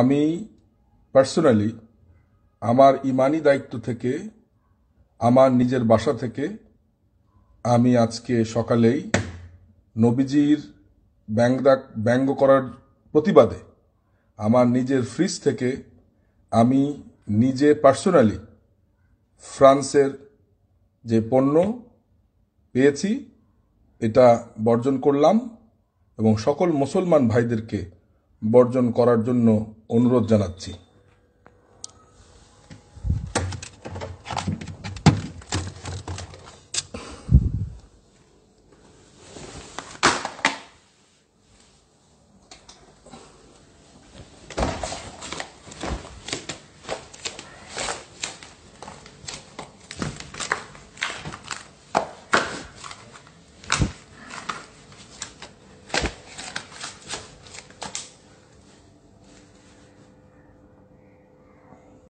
আমি পার্সোনালি আমার ইমানি দায়িত্ব থেকে আমার নিজের বাসা থেকে আমি আজকে সকালেই নবীজির ব্যঙ্গদা ব্যঙ্গ করার প্রতিবাদে আমার নিজের ফ্রিজ থেকে আমি নিজে পার্সোনালি ফ্রান্সের যে পণ্য পেয়েছি এটা বর্জন করলাম এবং সকল মুসলমান ভাইদেরকে বর্জন করার জন্য অনুরোধ জানাচ্ছি